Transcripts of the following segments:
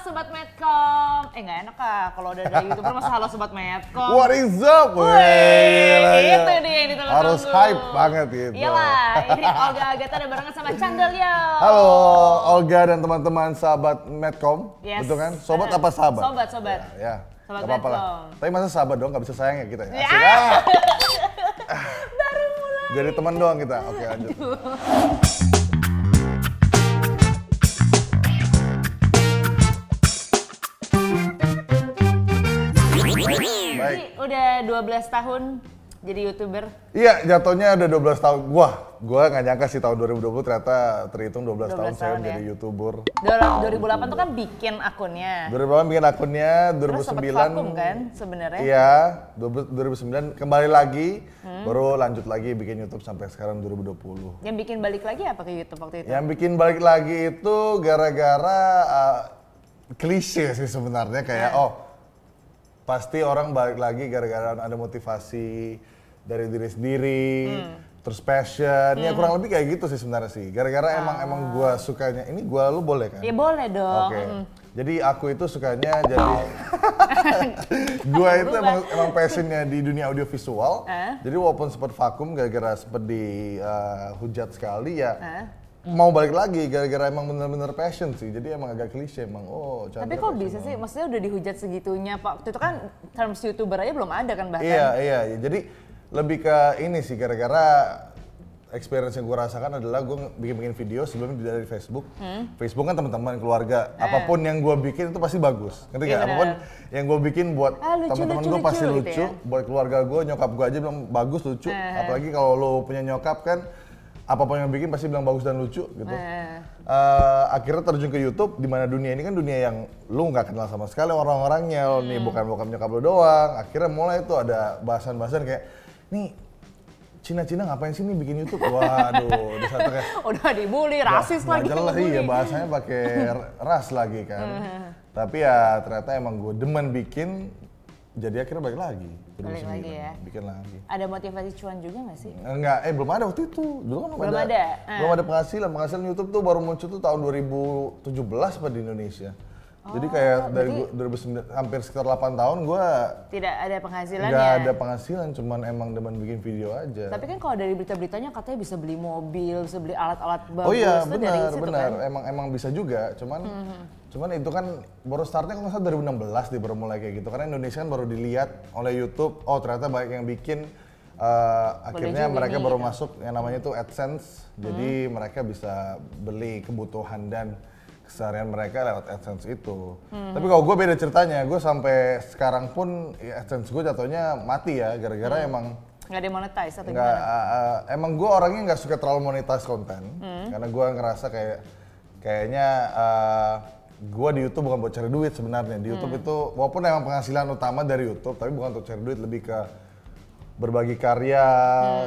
Sobat Medcom. Eh nggak enak kah kalau udah dari youtuber masa halo Sobat Medcom. What is up? Wih, itu dia yang ditunggu Harus hype banget gitu. Iyalah, ini Olga Agatha ada barengan sama Chandel Halo Olga dan teman-teman sahabat Medcom. Yes. Betul kan? Sobat apa sahabat? Sobat, sobat. Ya, ya. Sobat gak apa lah. Tapi masa sahabat dong gak bisa sayang ya kita ya? ya. Asik, ya. Ah. Baru mulai. Jadi teman doang kita. Oke lanjut. Berarti udah 12 tahun jadi youtuber? Iya, jatuhnya ada 12 tahun. Wah, gua nggak nyangka sih tahun 2020 ternyata terhitung 12, 12 tahun, saya ya? jadi youtuber. 2008 tuh kan bikin akunnya. 2008 bikin akunnya, 2009 Terus vakum kan sebenarnya? Iya, 2009 kembali lagi, hmm. baru lanjut lagi bikin YouTube sampai sekarang 2020. Yang bikin balik lagi apa ke YouTube waktu itu? Yang bikin balik lagi itu gara-gara uh, klise sih sebenarnya kayak oh pasti orang balik lagi gara-gara ada motivasi dari diri sendiri hmm. terus passion ya, hmm. ya kurang lebih kayak gitu sih sebenarnya sih gara-gara ah. emang emang gue sukanya ini gue lu boleh kan ya boleh dong oke okay. hmm. jadi aku itu sukanya jadi gue itu emang emang passionnya di dunia audiovisual eh? jadi walaupun sempat vakum gara-gara sempat dihujat eh, uh, sekali ya eh? mau balik lagi gara-gara emang bener-bener passion sih jadi emang agak klise emang oh Chandra tapi kok bisa sih maksudnya udah dihujat segitunya pak itu kan terms youtuber aja belum ada kan bahkan iya iya, iya. jadi lebih ke ini sih gara-gara experience yang gue rasakan adalah gue bikin-bikin video sebelum dari Facebook. Hmm? Facebook kan teman-teman keluarga, eh. apapun yang gue bikin itu pasti bagus. Ngerti iya, gak? Apapun yang gue bikin buat ah, teman-teman gue pasti lucu, gitu ya? buat keluarga gue, nyokap gue aja bilang bagus, lucu. Eh. Apalagi kalau lo punya nyokap kan apa apapun yang bikin pasti bilang bagus dan lucu gitu. Iya. Eh. Uh, akhirnya terjun ke YouTube di mana dunia ini kan dunia yang lu nggak kenal sama sekali orang-orangnya, hmm. nih bukan bokap nyokap lu doang. Akhirnya mulai itu ada bahasan-bahasan kayak nih Cina-Cina ngapain sih nih bikin YouTube? Waduh, di satu kayak udah dibully, rasis lagi. Gak jelas iya bahasanya pakai ras lagi kan. Tapi ya ternyata emang gue demen bikin jadi akhirnya balik lagi. Balik lagi ya. Bikin lagi. Ada motivasi cuan juga gak sih? Enggak, eh, eh belum ada waktu itu. Dulu kan belum, belum ada. ada. Belum ah. ada penghasilan. Penghasilan YouTube tuh baru muncul tuh tahun 2017 apa di Indonesia jadi kayak oh, dari jadi, 2009 hampir sekitar 8 tahun gue tidak ada penghasilan Gak ya? ada penghasilan, cuman emang demen bikin video aja. Tapi kan kalau dari berita-beritanya katanya bisa beli mobil, bisa beli alat-alat bagus. Oh iya, benar, benar. Kan? Emang emang bisa juga, cuman mm -hmm. cuman itu kan baru startnya kalau misalnya salah 2016 deh baru mulai kayak gitu. Karena Indonesia kan baru dilihat oleh YouTube, oh ternyata banyak yang bikin uh, akhirnya mereka baru gitu. masuk yang namanya itu AdSense. Hmm. Jadi mereka bisa beli kebutuhan dan keseharian mereka lewat AdSense itu. Hmm. Tapi kalau gue beda ceritanya, gue sampai sekarang pun ya AdSense gue jatuhnya mati ya, gara-gara hmm. emang nggak demonetize atau gak, gimana? uh, emang gue orangnya nggak suka terlalu monetize konten, hmm. karena gue ngerasa kayak kayaknya uh, eh, gue di YouTube bukan buat cari duit sebenarnya. Di YouTube hmm. itu walaupun emang penghasilan utama dari YouTube, tapi bukan untuk cari duit, lebih ke berbagi karya,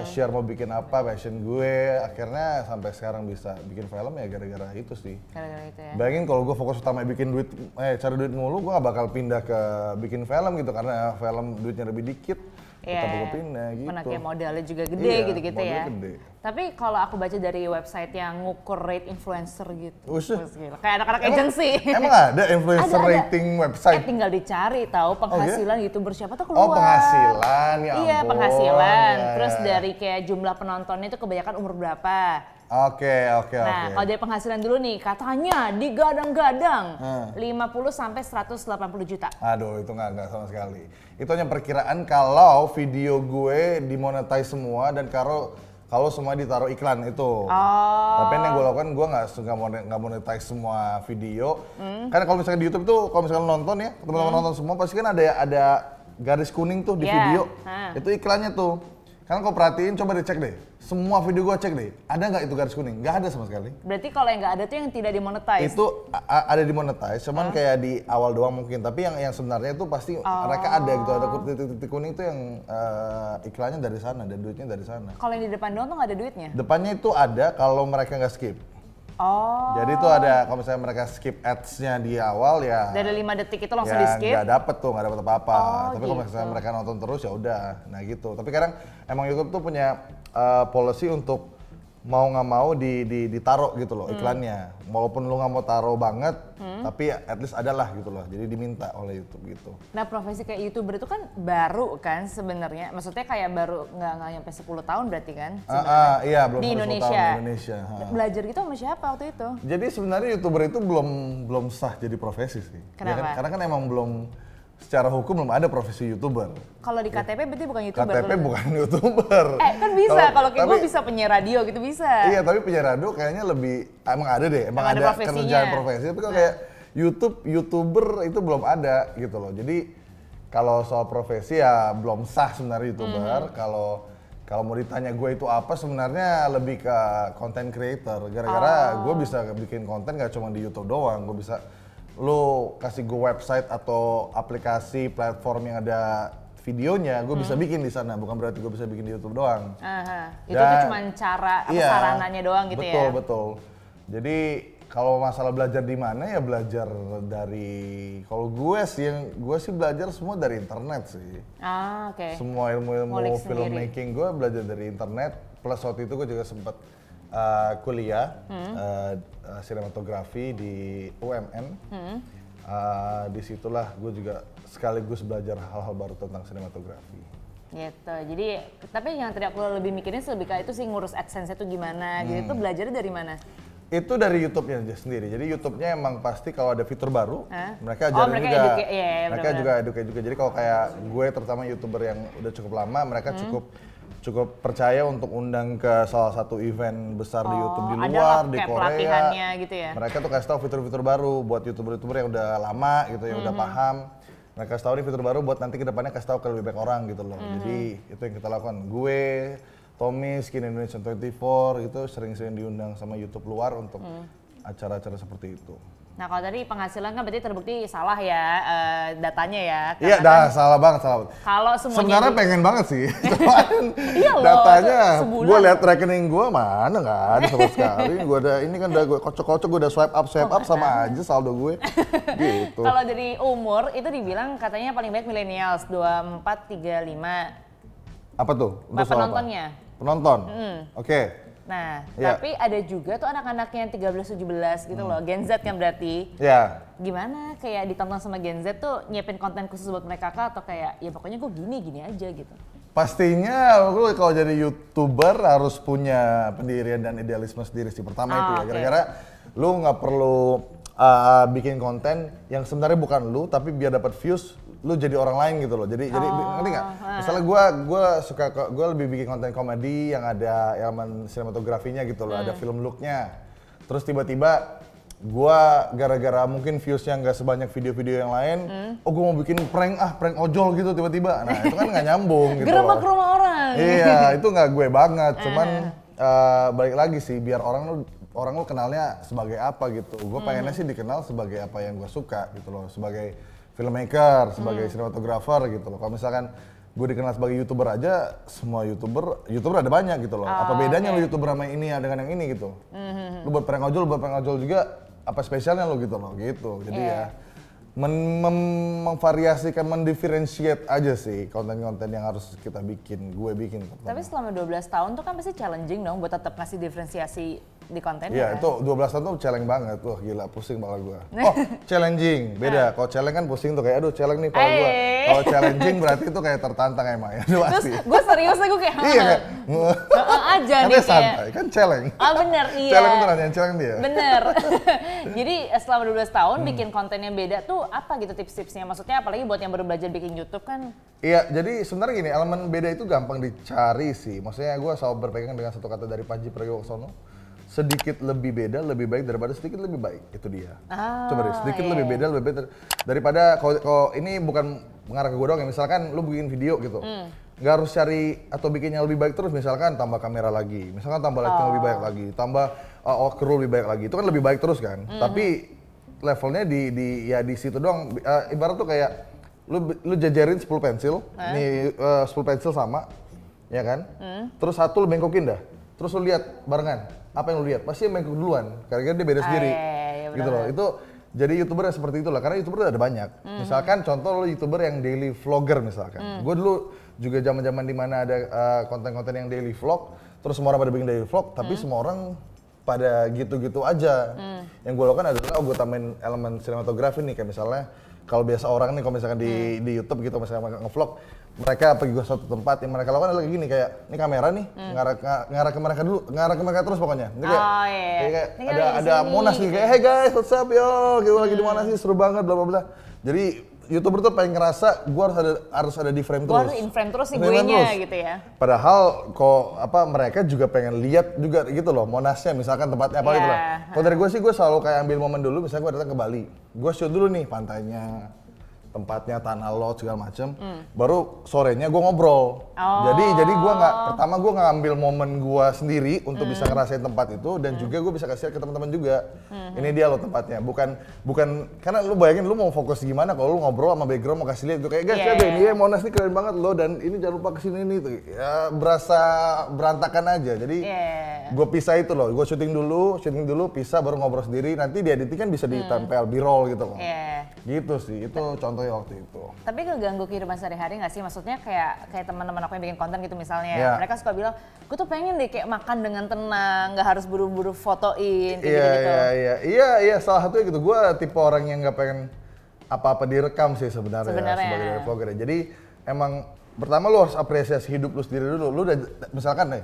hmm. share mau bikin apa, passion gue, akhirnya sampai sekarang bisa bikin film ya gara-gara itu sih. Gara-gara itu ya. Bayangin kalau gue fokus utama bikin duit, eh cari duit mulu, gue gak bakal pindah ke bikin film gitu karena film duitnya lebih dikit. Iya. Yeah. Tetap iya. gue pindah gitu. menaknya modalnya juga gede iya, gitu-gitu iya, ya. Gede. Tapi kalau aku baca dari website yang ngukur rate influencer gitu. Usuh. Kayak anak-anak agency. Emang ada influencer ada, rating ada. website? Eh, tinggal dicari tahu oh, iya? penghasilan oh, gitu. YouTuber siapa tuh oh, keluar. Oh penghasilan, ya iya, ampun. Iya penghasilan. Ya, Terus ya, ya. dari kayak jumlah penontonnya itu kebanyakan umur berapa. Oke, okay, oke, okay, oke. Nah, okay. kalau dari penghasilan dulu nih, katanya digadang-gadang hmm. 50 sampai 180 juta. Aduh, itu nggak nggak sama sekali. Itu hanya perkiraan kalau video gue dimonetize semua dan kalau kalau semua ditaruh iklan itu. Oh. Tapi yang gue lakukan gue nggak suka mau nggak monetize semua video. Hmm. Karena kalau misalnya di YouTube tuh kalau misalnya nonton ya teman-teman hmm. nonton semua pasti kan ada ada garis kuning tuh di yeah. video. Ha. Itu iklannya tuh. Kan kau perhatiin, coba dicek deh. Semua video gua cek deh. Ada nggak itu garis kuning? Nggak ada sama sekali. Berarti kalau yang nggak ada tuh yang tidak dimonetize. Itu ada dimonetize, cuman ah. kayak di awal doang mungkin. Tapi yang yang sebenarnya itu pasti oh. mereka ada gitu. Ada titik-titik kuning itu yang uh, iklannya dari sana dan duitnya dari sana. Kalau yang di depan doang tuh nggak ada duitnya. Depannya itu ada kalau mereka nggak skip. Oh. Jadi tuh ada kalau misalnya mereka skip ads-nya di awal ya. Dari lima detik itu langsung ya, di skip. Gak dapet tuh, nggak dapet apa-apa. Oh, Tapi gitu. kalau misalnya mereka nonton terus ya udah. Nah gitu. Tapi kadang emang YouTube tuh punya uh, policy untuk mau nggak mau di, di ditaruh gitu loh hmm. iklannya walaupun lu nggak mau taruh banget hmm. tapi at least adalah gitu loh jadi diminta oleh YouTube gitu nah profesi kayak youtuber itu kan baru kan sebenarnya maksudnya kayak baru nggak nggak nyampe sepuluh tahun berarti kan ah, ah, iya belum di Indonesia tahun di Indonesia ah. belajar gitu sama siapa waktu itu jadi sebenarnya youtuber itu belum belum sah jadi profesi sih kenapa ya kan? karena kan emang belum secara hukum belum ada profesi youtuber. Kalau di KTP berarti bukan youtuber. KTP bukan youtuber. Eh kan bisa kalau kayak gue bisa penyiar radio gitu bisa. Iya tapi penyiar radio kayaknya lebih emang ada deh, emang, emang ada, ada kerjaan profesi. Tapi kalau nah. kayak YouTube youtuber itu belum ada gitu loh. Jadi kalau soal profesi ya belum sah sebenarnya youtuber. -hmm. Kalau kalau mau ditanya gue itu apa sebenarnya lebih ke content creator. Gara-gara oh. gue bisa bikin konten gak cuma di YouTube doang, gue bisa lu kasih gue website atau aplikasi platform yang ada videonya, gue hmm. bisa bikin di sana. Bukan berarti gue bisa bikin di YouTube doang. Aha. Dan, itu tuh cuma cara apa iya. sarananya doang gitu betul, ya. Betul betul. Jadi kalau masalah belajar di mana ya belajar dari kalau gue sih yang gue sih belajar semua dari internet sih. Ah oke. Okay. Semua ilmu-ilmu filmmaking gue belajar dari internet. Plus waktu itu gue juga sempat uh, kuliah hmm. uh, sinematografi di UMN. Hmm. Uh, disitulah gue juga sekaligus belajar hal-hal baru tentang sinematografi. Gitu, jadi tapi yang tidak perlu lebih mikirin lebih kayak itu sih ngurus adsense gitu. itu gimana, hmm. jadi itu belajarnya dari mana? Itu dari YouTube-nya sendiri. Jadi YouTube-nya emang pasti kalau ada fitur baru, Hah? mereka oh, ajarin oh, mereka juga. ya, ya, mereka bener -bener. juga educate juga. Jadi kalau kayak gue terutama YouTuber yang udah cukup lama, mereka hmm. cukup cukup percaya untuk undang ke salah satu event besar oh, di YouTube di luar di Korea. gitu ya. Mereka tuh kasih tahu fitur-fitur baru buat YouTuber-YouTuber yang udah lama gitu yang mm -hmm. udah paham. Mereka kasih tahu fitur baru buat nanti kedepannya kasih tahu ke lebih banyak orang gitu loh. Mm -hmm. Jadi itu yang kita lakukan. Gue, Tommy, Skin Indonesia 24 itu sering-sering diundang sama YouTube luar untuk hmm. acara-acara mm. seperti itu. Nah kalau tadi penghasilan kan berarti terbukti salah ya uh, datanya ya. Iya, dah kan, salah banget salah. Kalau semuanya sebenarnya di... pengen banget sih, cuman iya loh, datanya gue lihat rekening gue mana nggak ada sama sekali. Gue ada ini kan udah gue kocok-kocok gue udah swipe up swipe oh, up sama kan. aja saldo gue. gitu. Kalau dari umur itu dibilang katanya paling baik milenials lima. Apa tuh? Untuk penontonnya. Penonton. Mm. Oke. Okay Nah, yeah. tapi ada juga tuh anak anaknya yang 13 17 gitu hmm. loh, Gen Z kan berarti. Iya. Gimana kayak ditonton sama Gen Z tuh nyiapin konten khusus buat mereka kah atau kayak ya pokoknya gue gini gini aja gitu. Pastinya lu kalau jadi YouTuber harus punya pendirian dan idealisme sendiri sih. Pertama oh, itu ya, gara-gara ah, okay. lu nggak perlu uh, bikin konten yang sebenarnya bukan lu tapi biar dapat views lu jadi orang lain gitu loh jadi oh, jadi ngerti nggak misalnya gue gue suka gue lebih bikin konten komedi yang ada elemen sinematografinya gitu loh hmm. ada film looknya terus tiba-tiba gue gara-gara mungkin viewsnya nggak sebanyak video-video yang lain hmm. oh gue mau bikin prank ah prank ojol gitu tiba-tiba nah itu kan nggak nyambung gitu loh. rumah orang iya itu nggak gue banget cuman uh, balik lagi sih biar orang lu orang lo kenalnya sebagai apa gitu. Gue hmm. pengennya sih dikenal sebagai apa yang gue suka gitu loh, sebagai filmmaker, sebagai cinematographer hmm. gitu loh. Kalau misalkan gue dikenal sebagai youtuber aja, semua youtuber, youtuber ada banyak gitu loh. Oh, apa bedanya okay. lo youtuber sama ini ya dengan yang ini gitu? hmm, hmm Lo buat prank ojol, buat prank ojol juga apa spesialnya lo gitu loh gitu. Jadi yeah. ya iya men mem memvariasikan, mendiferensiate aja sih konten-konten yang harus kita bikin, gue bikin. Pertama. Tapi selama 12 tahun tuh kan pasti challenging dong buat tetap kasih diferensiasi di konten. Iya, ya kan? itu 12 tahun tuh challenge banget. Wah gila, pusing kepala gue. Oh, challenging. Beda. Ah. Kalau challenge kan pusing tuh kayak aduh challenge nih kepala gue. Eh. Kalau challenging berarti itu kayak tertantang emang ya. Terus gue serius gue kayak Iya ah. kayak aja kan nih kayak. santai, kan challenge. Oh bener, iya. challenge nanti yang challenge dia. Bener. Jadi eh, selama 12 tahun hmm. bikin kontennya beda tuh apa gitu tips-tipsnya? Maksudnya apalagi buat yang baru belajar bikin YouTube kan? Iya, jadi sebenarnya gini, elemen beda itu gampang dicari sih. Maksudnya gue selalu berpegang dengan satu kata dari Panji Pragiwaksono sedikit lebih beda lebih baik daripada sedikit lebih baik itu dia ah, coba deh sedikit iya. lebih iya. beda lebih baik daripada kalau ini bukan mengarah ke gue doang ya misalkan lu bikin video gitu hmm nggak harus cari atau bikinnya lebih baik terus misalkan tambah kamera lagi misalkan tambah lighting oh. lebih baik lagi tambah uh, crew lebih baik lagi itu kan lebih baik terus kan mm -hmm. tapi levelnya di di ya di situ doang. Uh, ibarat tuh kayak lu lu jajarin 10 pensil, eh? nih eh, uh, 10 pensil sama, ya kan? Hmm. Terus satu lu bengkokin dah. Terus lu lihat barengan apa yang lu lihat pasti yang bengkok duluan karena dia beda ah, sendiri ah, iya, iya, gitu loh itu jadi youtuber yang seperti itulah karena youtuber ada banyak -hmm. misalkan contoh lo youtuber yang daily vlogger misalkan Hmm. gue dulu juga zaman zaman dimana ada eh, konten-konten uh, yang daily vlog terus semua orang pada bikin daily vlog tapi hmm. semua orang pada gitu-gitu aja. Hmm. Yang gue lakukan adalah oh, gue tambahin elemen sinematografi nih kayak misalnya kalau biasa orang nih kalau misalkan di hmm. di YouTube gitu misalnya ngevlog mereka pergi ke suatu tempat yang mereka lakukan adalah gini kayak ini kamera nih hmm. ngarah ngarah ke mereka dulu ngarah ke mereka terus pokoknya ini kayak, oh, iya, iya. kayak, kayak ada ada monas nih gitu, kayak hey guys what's up yo gitu hmm. lagi di mana hmm. sih seru banget bla bla bla jadi youtuber tuh pengen ngerasa gue harus ada harus ada di frame terus. Gue harus in frame terus sih gue nya gitu ya. Padahal kok apa mereka juga pengen lihat juga gitu loh monasnya misalkan tempatnya apa yeah. gitu iya. lah. Kalau dari gue sih gue selalu kayak ambil momen dulu misalnya gue datang ke Bali, gue shoot dulu nih pantainya, tempatnya tanah lot segala macem hmm. baru sorenya gue ngobrol oh. jadi jadi gue oh. nggak pertama gue nggak ambil momen gue sendiri untuk hmm. bisa ngerasain tempat itu dan hmm. juga gue bisa kasih ke teman-teman juga hmm. ini dia lo tempatnya bukan bukan karena lu bayangin lu mau fokus gimana kalau lu ngobrol sama background mau kasih lihat tuh kayak guys yeah. Iya, iya, ini ya Monas ini keren banget lo dan ini jangan lupa kesini nih tuh ya, berasa berantakan aja jadi yeah. gue pisah itu loh gue syuting dulu syuting dulu pisah baru ngobrol sendiri nanti di editing kan bisa hmm. ditempel hmm. birol gitu loh yeah. gitu sih itu contoh contohnya waktu itu. Tapi keganggu kehidupan sehari-hari nggak sih? Maksudnya kayak kayak teman-teman aku yang bikin konten gitu misalnya, yeah. mereka suka bilang, gue tuh pengen deh kayak makan dengan tenang, nggak harus buru-buru fotoin, kayak Iya, iya, iya, iya, iya, salah satunya gitu. Gue tipe orang yang nggak pengen apa-apa direkam sih sebenarnya, sebenarnya. sebagai vlogger. Ya. Jadi emang pertama lu harus apresiasi hidup lu sendiri dulu. Lu udah misalkan nih,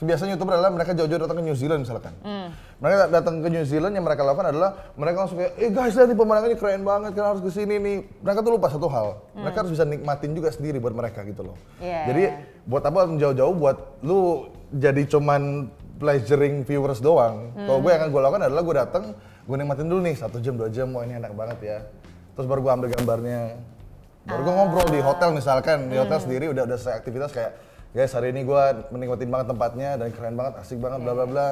Biasanya youtuber adalah mereka jauh-jauh datang ke New Zealand misalkan. Mm. Mereka datang ke New Zealand yang mereka lakukan adalah mereka langsung kayak, eh guys lihat nih pemandangannya keren banget, kan harus kesini nih. Mereka tuh lupa satu hal, mm. mereka harus bisa nikmatin juga sendiri buat mereka gitu loh. Yeah. Jadi iya. buat apa jauh-jauh buat lu jadi cuman pleasuring viewers doang. Mm. Kalau gue yang akan gue lakukan adalah gue datang, gue nikmatin dulu nih satu jam dua jam, wah ini enak banget ya. Terus baru gue ambil gambarnya, baru gue ah. ngobrol di hotel misalkan di hotel mm. sendiri udah udah saya aktivitas kayak guys hari ini gue menikmati banget tempatnya dan keren banget, asik banget, bla bla iya. bla.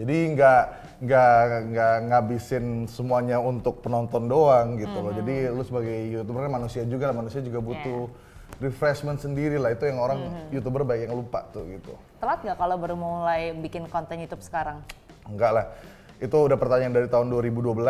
Jadi nggak nggak nggak ngabisin semuanya untuk penonton doang gitu loh. Jadi lu sebagai youtuber manusia juga lah, manusia juga butuh iya. refreshment sendiri lah itu yang orang mm -hmm. youtuber banyak yang lupa tuh gitu. Telat nggak kalau baru mulai bikin konten YouTube sekarang? Enggak lah itu udah pertanyaan dari tahun 2012.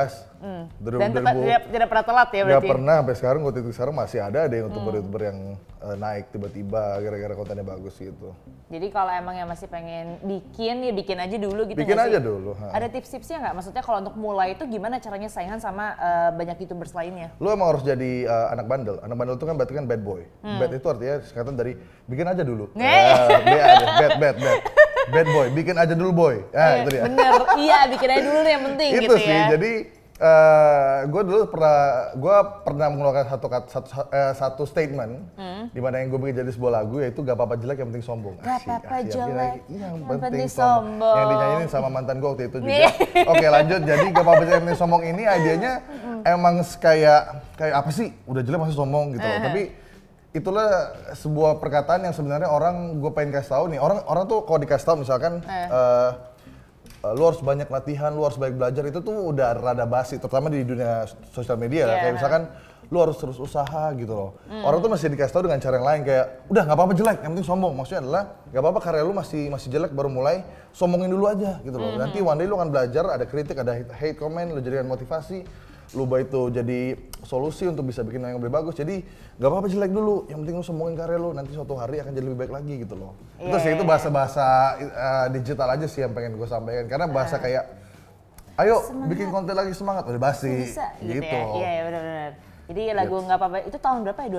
Hmm. Dari Dan 2000, tidak, tidak pernah telat ya berarti? Gak pernah, sampai sekarang gue itu sekarang masih ada ada hmm. yang youtuber-youtuber hmm. yang uh, naik tiba-tiba gara-gara kontennya bagus gitu. Jadi kalau emang yang masih pengen bikin, ya bikin aja dulu gitu Bikin aja sih? dulu. Ha. Ada tips-tipsnya nggak? Maksudnya kalau untuk mulai itu gimana caranya saingan sama uh, banyak youtubers lainnya? Lu emang harus jadi uh, anak bandel. Anak bandel itu kan berarti kan bad boy. Hmm. Bad itu artinya sekatan dari bikin aja dulu. Uh, bad, bad, bad, bad bad boy, bikin aja dulu boy. Ah, ya, eh, iya, itu dia. Ya. Bener, iya bikin aja dulu yang penting itu gitu sih, ya. jadi uh, eh, gue dulu pernah gue pernah mengeluarkan satu satu, uh, satu statement hmm. di mana yang gue bikin jadi sebuah lagu yaitu gak apa-apa jelek yang penting sombong. Gak apa-apa jelek yang, yang penting sombong. Yang dinyanyiin sama mantan gue waktu itu juga. Iya. Oke lanjut jadi gak apa-apa jelek yang penting sombong ini idenya emang kayak kayak apa sih udah jelek masih sombong gitu Uh -huh. Eh. Tapi itulah sebuah perkataan yang sebenarnya orang gue pengen kasih tahu nih orang orang tuh kalau dikasih tahu misalkan eh. uh, lu harus banyak latihan lu harus banyak belajar itu tuh udah rada basi terutama di dunia sosial media yeah. kayak misalkan lu harus terus usaha gitu loh mm. orang tuh masih dikasih tahu dengan cara yang lain kayak udah nggak apa-apa jelek yang penting sombong maksudnya adalah nggak apa-apa karya lu masih masih jelek baru mulai sombongin dulu aja gitu loh mm nanti one day lu akan belajar ada kritik ada hate, hate comment lu jadikan motivasi Luba itu jadi solusi untuk bisa bikin yang lebih bagus. Jadi nggak apa-apa jelek dulu, yang penting lu sombongin karya lu, nanti suatu hari akan jadi lebih baik lagi gitu loh. Yeah. Iya, ya iya, itu sih iya. itu bahasa-bahasa uh, digital aja sih yang pengen gue sampaikan karena bahasa uh. kayak ayo semangat. bikin konten lagi semangat udah basi bisa, gitu. gitu. Ya. Gitu. Iya, ya, benar-benar. Jadi lagu nggak yes. apa-apa itu tahun berapa ya 2000 uh,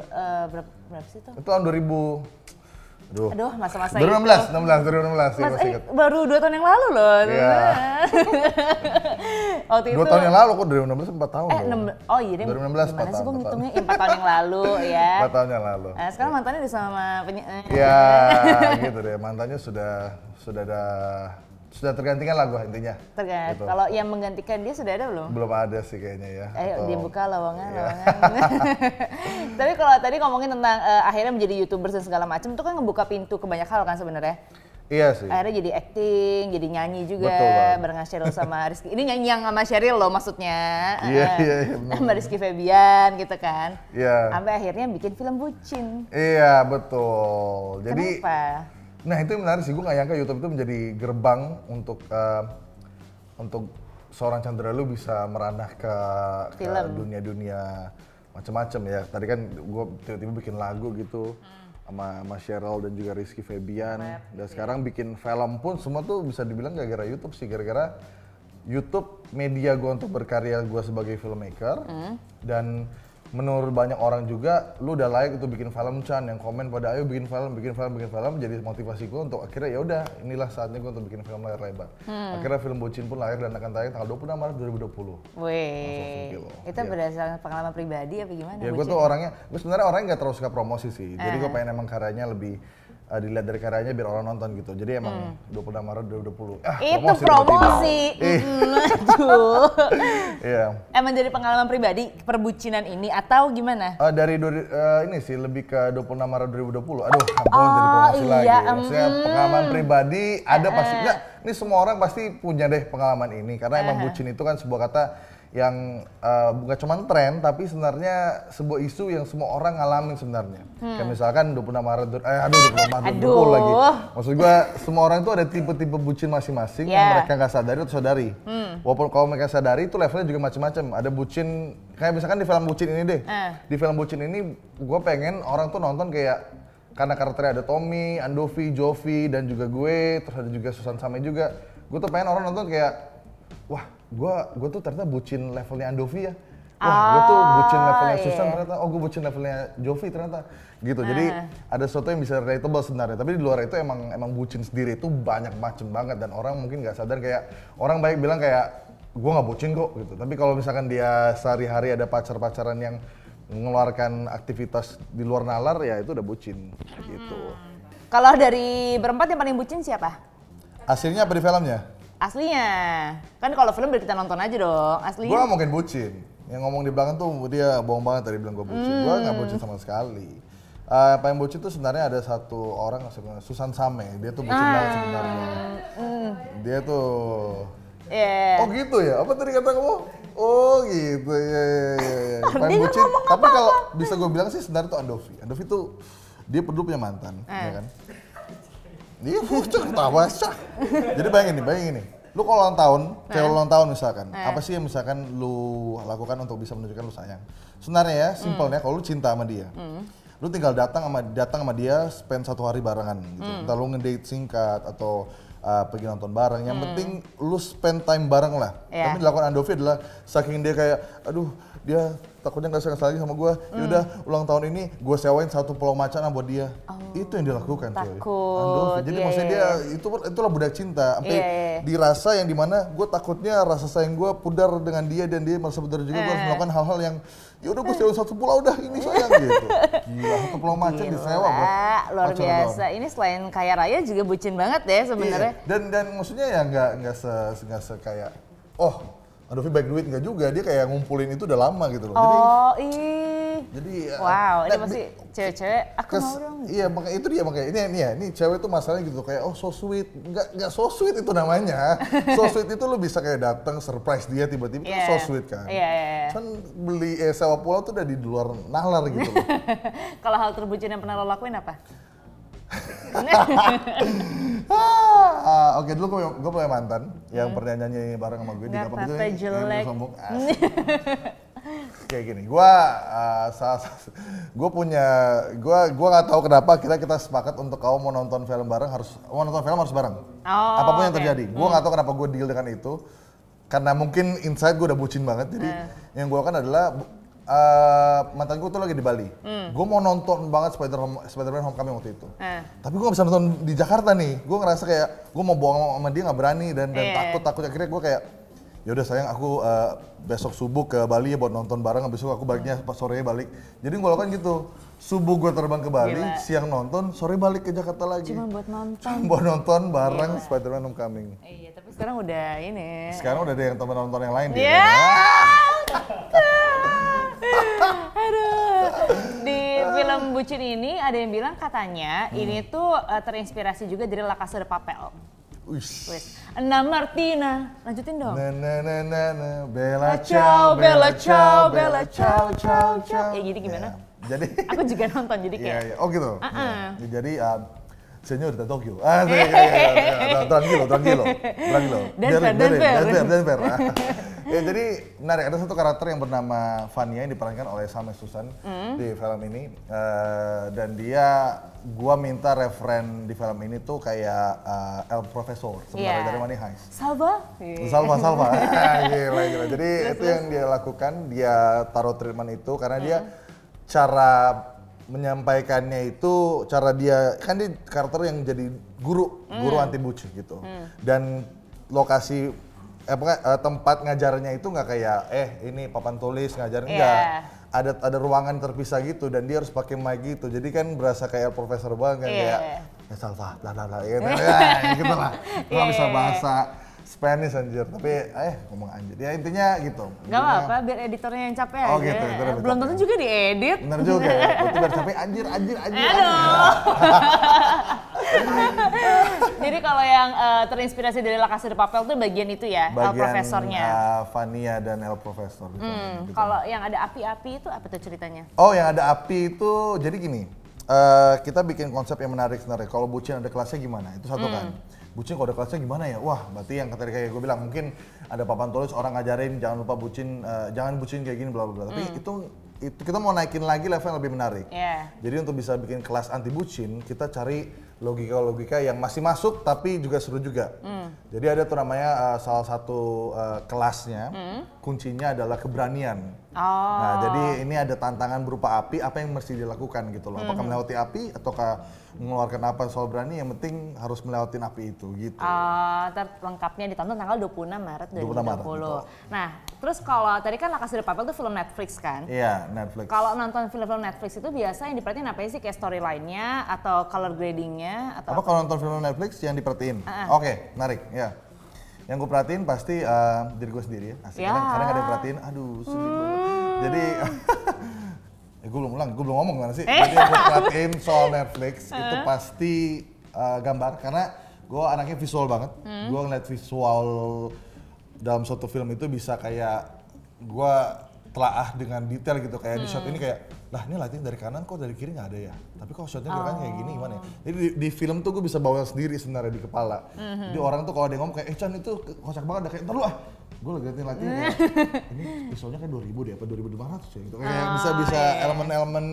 eh, berapa, berapa sih itu? Itu tahun 2000 Aduh, Aduh masa-masa itu. 16, 16, 2016 Mas, ya, eh, baru 2 tahun yang lalu loh. Iya. Waktu itu. 2 tahun yang lalu kok 2016 4 tahun. Eh, 6, oh iya deh. 2016 4 tahun. Gimana Sih gue ngitungnya 4 tahun yang lalu ya. 4 tahun yang lalu. Nah, sekarang iya. mantannya udah sama penyanyi. Eh. Iya, gitu deh. Mantannya sudah sudah ada sudah tergantikan lah gue intinya. Tergantikan. Gitu. Kalau yang menggantikan dia sudah ada belum? Belum ada sih kayaknya ya. Ayo Atau... dibuka lowongan, iya. lowongan. Tapi kalau tadi ngomongin tentang uh, akhirnya menjadi youtuber dan segala macam itu kan ngebuka pintu ke banyak hal kan sebenarnya. Iya sih. Akhirnya jadi acting, jadi nyanyi juga Betul, barengan Cheryl sama Rizky. Ini nyanyi yang sama Cheryl loh maksudnya. Iya, eh, iya, iya. Sama Rizky Febian gitu kan. Iya. Sampai akhirnya bikin film bucin. Iya, betul. Jadi Kenapa? Nah itu menarik sih, gue gak nyangka YouTube itu menjadi gerbang untuk uh, untuk seorang Chandra lu bisa meranah ke ke dunia-dunia macem-macem ya. Tadi kan gue tiba-tiba bikin lagu gitu hmm. sama sama Cheryl dan juga Rizky Febian. dan sekarang bikin film pun semua tuh bisa dibilang gara-gara YouTube sih, gara-gara YouTube media gue untuk berkarya gue sebagai filmmaker hmm. dan menurut banyak orang juga lu udah layak itu bikin film Chan yang komen pada ayo bikin film bikin film bikin film jadi motivasi gue untuk akhirnya ya udah inilah saatnya gue untuk bikin film layar lebar hmm. akhirnya film bocin pun lahir dan akan tayang tanggal 26 Maret 2020 Wih, itu ya. berdasarkan pengalaman pribadi apa gimana? Ya gue tuh orangnya, gue sebenarnya orangnya nggak terlalu suka promosi sih, eh. jadi gue pengen emang karyanya lebih uh, dilihat dari karyanya biar orang nonton gitu. Jadi emang hmm. 26 Maret 2020. Ah, eh, itu promosi. promosi. Iya. yeah. Emang jadi pengalaman pribadi perbucinan ini atau gimana? Uh, dari uh, ini sih lebih ke 26 Maret 2020. Aduh, ampun oh, jadi promosi iya, lagi. Maksudnya mm. pengalaman pribadi ada uh, pasti. Enggak, ini semua orang pasti punya deh pengalaman ini karena uh, emang bucin itu kan sebuah kata yang uh, bukan cuma tren tapi sebenarnya sebuah isu yang semua orang ngalamin sebenarnya. Hmm. Kayak misalkan 26 Maret, eh aduh 26 Maret aduh. lagi. Maksud gua semua orang itu ada tipe-tipe bucin masing-masing yeah. yang iya. mereka nggak sadari atau sadari. Hmm. Walaupun kalau mereka sadari itu levelnya juga macam-macam. Ada bucin kayak misalkan di film bucin ini deh. Uh. Di film bucin ini gua pengen orang tuh nonton kayak karena karakternya ada Tommy, Andovi, Jovi, dan juga gue, terus ada juga Susan Same juga. Gue tuh pengen orang nonton kayak, wah gue gue tuh ternyata bucin levelnya Andovi ya wah oh, gue tuh ah, bucin levelnya iya, Susan iya. ternyata oh gue bucin levelnya Jovi ternyata gitu uh. jadi ah. ada sesuatu yang bisa relatable sebenarnya tapi di luar itu emang emang bucin sendiri itu banyak macem banget dan orang mungkin nggak sadar kayak orang baik bilang kayak gue nggak bucin kok gitu tapi kalau misalkan dia sehari-hari ada pacar-pacaran yang mengeluarkan aktivitas di luar nalar ya itu udah bucin gitu hmm. kalau dari berempat yang paling bucin siapa hasilnya apa di filmnya Aslinya. Kan kalau film biar kita nonton aja dong. Aslinya. Gue mungkin bucin. Yang ngomong di belakang tuh dia bohong banget tadi bilang gue bucin. Hmm. Gue nggak bucin sama sekali. Uh, yang bucin tuh sebenarnya ada satu orang sebenarnya Susan Same. Dia tuh bucin ah. banget hmm. sebenarnya. Mm. Dia tuh. Yeah. Oh gitu ya. Apa tadi kata kamu? Oh gitu ya. ya, ya, ya. Paling bucin. Tapi kalau bisa gue bilang sih sebenarnya tuh Andovi. Andovi tuh dia perlu punya mantan, eh. ya kan? Iya, pucuk ketawa sah. Jadi bayangin nih, bayangin nih. Lu kalau ulang tahun, nah. ulang tahun misalkan, nah. apa sih yang misalkan lu lakukan untuk bisa menunjukkan lu sayang? Sebenarnya ya, simpelnya mm. kalau lu cinta sama dia, mm. lu tinggal datang sama datang sama dia, spend satu hari barengan gitu. Mm. Entah lu ngedate singkat atau uh, pergi nonton bareng. Yang hmm. penting lu spend time bareng lah. Yeah. Tapi dilakukan Andovi adalah saking dia kayak, aduh dia takutnya nggak sayang lagi sama gue yaudah udah hmm. ulang tahun ini gue sewain satu pulau macan buat dia oh, itu yang dilakukan takut coy. jadi yeah, maksudnya iya, dia iya. itu itulah budak cinta sampai yeah. Iya, dirasa yang dimana gue takutnya rasa sayang gue pudar dengan dia dan dia merasa pudar juga eh. gue harus melakukan hal-hal yang ya gue sewain satu pulau udah ini sayang gitu gila satu pulau macan Gila, disewa gue luar biasa doang. ini selain kaya raya juga bucin banget ya sebenarnya yeah. dan dan maksudnya ya nggak nggak se nggak se kayak oh Adovi baik duit nggak juga, dia kayak ngumpulin itu udah lama gitu loh. Oh, jadi, ih. Jadi eh, wow, uh, ini eh, pasti cewek-cewek aku mau dong. Iya, makanya itu dia makanya ini ini ya, ini cewek tuh masalahnya gitu kayak oh so sweet. nggak nggak so sweet itu namanya. so sweet itu lo bisa kayak datang surprise dia tiba-tiba yeah. so iya. sweet kan. Iya, yeah, iya, yeah, yeah. Kan beli eh, sewa pulau tuh udah di luar nalar gitu loh. Kalau hal terbucin yang pernah lo lakuin apa? uh, Oke okay, dulu gue punya mantan yang hmm. pernah nyanyi bareng sama gue di Gapapa itu itu jelek. sombong Kayak gini, gue uh, ah, salah gue punya gue gue nggak tahu kenapa kita kita sepakat untuk kau mau nonton film bareng harus mau nonton film harus bareng. Oh, Apapun yang terjadi, gue nggak hmm. tahu kenapa gue deal dengan itu karena mungkin inside gue udah bucin banget jadi uh. yang gue kan adalah Uh, eh, gue tuh lagi di Bali. Hmm. Gue mau nonton banget Spider spider Homecoming waktu itu. Eh. Tapi gue gak bisa nonton di Jakarta nih. Gue ngerasa kayak gue mau bohong sama dia nggak berani dan dan yeah. takut takut akhirnya gue kayak ya udah sayang aku uh, besok subuh ke Bali ya buat nonton bareng habis itu aku baliknya pas sorenya balik. Jadi gue lakukan gitu. Subuh gue terbang ke Bali, Gila. siang nonton, sore balik ke Jakarta lagi. Cuma buat nonton. Cuma buat nonton bareng Gila. Spider-Man Homecoming. Iya, tapi sekarang udah ini. Sekarang udah ada yang teman nonton yang lain yeah. dia. Yeah. Aduh. Di ah. film bucin ini ada yang bilang katanya hmm. ini tuh uh, terinspirasi juga dari La Casa de Papel. Wih. Enam Martina. Lanjutin dong. Na na na na na. Bella ciao, Bella ciao, Bella ciao, ciao, ciao. Eh, ya jadi gimana? Yeah. Jadi aku juga nonton jadi kayak. Yeah, yeah. Oh gitu. Uh -uh. Yeah. Jadi uh, ah, di Tokyo. Ah, sí, iya, iya, iya, nah, tranquilo, tranquilo, dan Denver, dan Denver. Denver. Denver ya jadi menarik ada satu karakter yang bernama Vania yang diperankan oleh Sam Susan mm. di film ini uh, dan dia gua minta referen di film ini tuh kayak uh, El Profesor sebenarnya yeah. dari Money Heist. Salva? Salva, Salva. gila, gila. Jadi yes, itu yes. yang dia lakukan, dia taruh treatment itu karena mm. dia hmm. cara menyampaikannya itu cara dia kan dia karakter yang jadi guru, guru hmm. anti bucin gitu. Mm. Dan lokasi Eh, pokoknya, eh, tempat ngajarnya itu nggak kayak eh ini papan tulis ngajar yeah. ada ada ruangan terpisah gitu dan dia harus pakai mic gitu jadi kan berasa kayak profesor banget yeah. kayak ya salva lah lah lah gitu, ya, gitu lah nggak yeah. bisa iya, iya. bahasa Spanish anjir, tapi eh ngomong anjir. Ya intinya gitu. Gak apa-apa, biar editornya yang capek oh, aja. Oh gitu, ya. Belum tentu juga diedit. Bener juga ya, itu biar capek anjir, anjir, anjir. Aduh. Anjir. Jadi kalau yang uh, terinspirasi dari La Casa de Papel tuh bagian itu ya, bagian, El Profesornya. Uh, Fania dan El Profesor. hmm, gitu. Kalau yang ada api-api itu apa tuh ceritanya? Oh, yang ada api itu jadi gini. Uh, kita bikin konsep yang menarik sebenarnya. Kalau bucin ada kelasnya gimana? Itu satu kan. hmm. kan. Bucin kalau ada kelasnya gimana ya? Wah, berarti yang tadi kayak gue bilang mungkin ada papan tulis orang ngajarin jangan lupa bucin, uh, jangan bucin kayak gini bla bla bla. Tapi hmm. itu itu kita mau naikin lagi level yang lebih menarik. Yeah. Jadi untuk bisa bikin kelas anti bucin, kita cari logika-logika yang masih masuk tapi juga seru juga. Mm. Jadi ada tuh namanya uh, salah satu uh, kelasnya. Mm kuncinya adalah keberanian. Oh. Nah, jadi ini ada tantangan berupa api, apa yang mesti dilakukan gitu loh. Apakah mhm. melewati api ataukah mengeluarkan apa soal berani, yang penting harus melewati api itu gitu. Uh, lengkapnya ditonton tanggal 26 Maret 2020. 26 Maret, puluh. Nah, terus kalau tadi kan Lakas Papel itu film Netflix kan? Iya, Netflix. Kalau nonton film-film Netflix itu biasa yang diperhatiin apa sih? Kayak storyline-nya atau color grading-nya atau apa, apa? kalau nonton film Netflix yang diperhatiin? Uh -uh. Oke, okay, menarik. Ya. Yeah yang gue perhatiin pasti uh, diri gue sendiri ya. Asik. Nah, ya. Kadang, kadang ada yang perhatiin, aduh sulit hmm. banget. Jadi, eh, gue belum ulang, gue belum ngomong gimana sih. Eh. Jadi yang gue perhatiin soal Netflix itu eh. pasti uh, gambar. Karena gue anaknya visual banget. Hmm. Gue ngeliat visual dalam suatu film itu bisa kayak gue telaah dengan detail gitu. Kayak hmm. di shot hmm. ini kayak lah ini lighting dari kanan kok dari kiri nggak ada ya tapi kok shotnya dia oh. kayak gini gimana ya oh. jadi di, di film tuh gue bisa bawa sendiri sebenarnya di kepala mm-hmm. jadi orang tuh kalau ada ngomong kayak eh Chan itu kocak banget ada kayak ntar lu ah gue lagi ganti lighting kayak, ini pistolnya kayak 2000 deh apa 2500 ya gitu kayak oh, bisa bisa yeah. elemen-elemen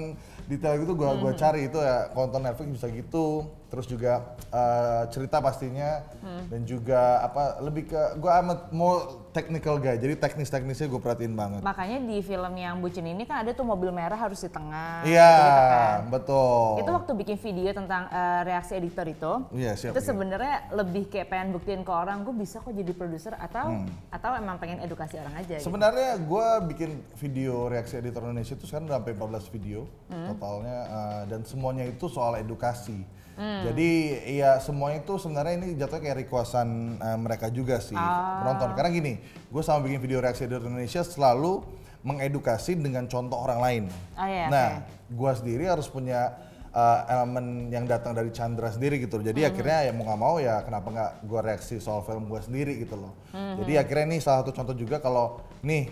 detail gitu gue mm-hmm. gue cari itu ya konten Netflix bisa gitu terus juga uh, cerita pastinya hmm. dan juga apa lebih ke gue amat mau technical guy jadi teknis teknisnya gue perhatiin banget makanya di film yang bucin ini kan ada tuh mobil merah harus di tengah gitu iya gitu kan. betul itu waktu bikin video tentang uh, reaksi editor itu iya siap itu iya. sebenarnya lebih kayak pengen buktiin ke orang gue bisa kok jadi produser atau hmm. atau emang pengen edukasi orang aja gitu. sebenarnya gitu. gue bikin video reaksi editor Indonesia itu sekarang udah sampai 14 video hmm. totalnya uh, dan semuanya itu soal edukasi Hmm. Jadi ya semuanya itu sebenarnya ini jatuh kayak requestan uh, mereka juga sih ah. penonton. Karena gini, gue sama bikin video reaksi dari Indonesia selalu mengedukasi dengan contoh orang lain. Oh, iya, nah, okay. gue sendiri harus punya uh, elemen yang datang dari Chandra sendiri gitu Jadi -hmm. akhirnya ya mau nggak mau ya kenapa nggak gue reaksi soal film gue sendiri gitu loh. -hmm. Jadi hmm. akhirnya ini salah satu contoh juga kalau nih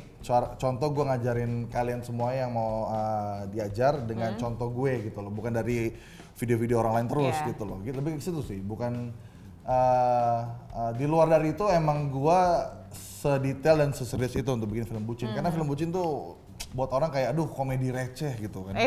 contoh gue ngajarin kalian semua yang mau uh, diajar dengan -hmm. contoh gue gitu loh. Bukan dari video-video orang lain terus yeah. gitu loh. Gitu, lebih ke situ sih, bukan uh, uh, di luar dari itu emang gua sedetail dan seserius itu untuk bikin film bucin. Hmm. Karena film bucin tuh buat orang kayak aduh komedi receh gitu kan.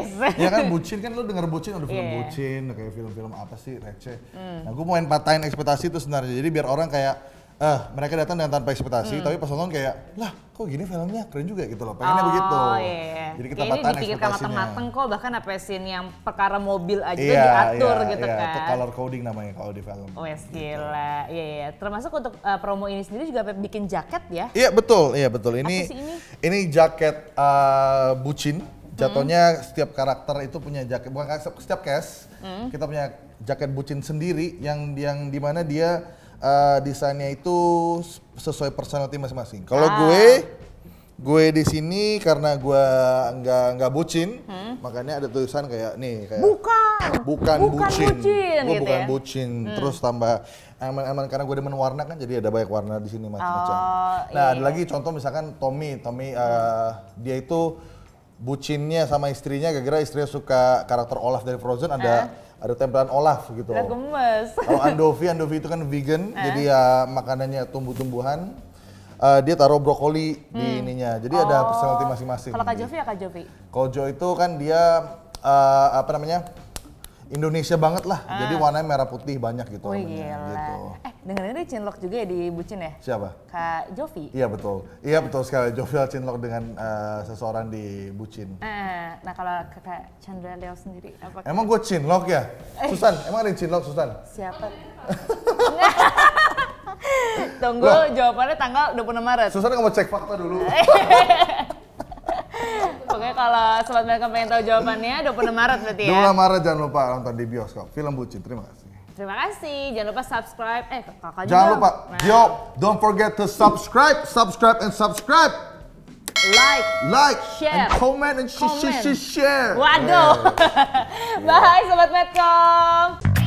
ya kan bucin kan lu denger bucin udah film yeah. bucin kayak film-film apa sih receh. Hmm. Nah, gua mau patahin ekspektasi itu sebenarnya. Jadi biar orang kayak Uh, mereka datang dengan tanpa ekspektasi hmm. tapi pas nonton kayak lah kok gini filmnya keren juga gitu loh pengennya oh, begitu iya, iya. jadi kita ya, ini dipikirkan mateng-mateng kok bahkan apa scene yang perkara mobil aja yeah, iya, iya, diatur yeah, gitu yeah. kan itu color coding namanya kalau di film yes, gitu. gila iya iya termasuk untuk uh, promo ini sendiri juga bikin jaket ya iya betul iya betul ini ini? ini jaket uh, bucin hmm. jatuhnya hmm. setiap karakter itu punya jaket bukan setiap cast hmm. kita punya jaket bucin sendiri yang yang dimana dia uh, desainnya itu sesuai personality masing-masing. Kalau ah. gue gue di sini karena gue nggak nggak bucin, hmm? makanya ada tulisan kayak nih kayak bukan bukan, bukan bucin, bucin gue gitu bukan ya? bucin, hmm. terus tambah aman-aman karena gue demen warna kan jadi ada banyak warna di sini macam-macam. Oh, nah iya. ada lagi contoh misalkan Tommy, Tommy uh, dia itu bucinnya sama istrinya gara-gara istrinya suka karakter Olaf dari Frozen ada. Eh? ada tempelan Olaf gitu. Udah gemes. Kalau Andovi, Andovi itu kan vegan, eh? jadi ya makanannya tumbuh-tumbuhan. Uh, dia taruh brokoli hmm. di ininya, jadi oh. ada personality masing-masing. Kalau Kak Jovi ya Kak Jovi? Kojo itu kan dia uh, apa namanya? Indonesia banget lah. Ah. Jadi warnanya merah putih banyak gitu. Oh gila. gitu. Eh, dengerin ini Cinlok juga ya di Bucin ya? Siapa? Kak Jovi. Iya betul. Iya betul sekali. al Cinlok dengan uh, seseorang di Bucin. Ah, nah kalau Kak Chandra Leo sendiri apa? Emang gue Cinlok ya? Eh. Susan, emang ada Cinlok Susan? Siapa? Tunggu Loh. jawabannya tanggal 26 Maret. Susan kamu cek fakta dulu. Pokoknya kalau sobat mereka pengen tahu jawabannya 26 Maret berarti ya. 26 Maret jangan lupa nonton di bioskop. Film Bucin. Terima kasih. Terima kasih. Jangan lupa subscribe. Eh, juga. Jangan lupa. Nah. Yo, don't forget to subscribe, subscribe and subscribe. Like, like, share, and comment and comment. Sh sh share. Waduh. Yeah. Bye sobat Medcom.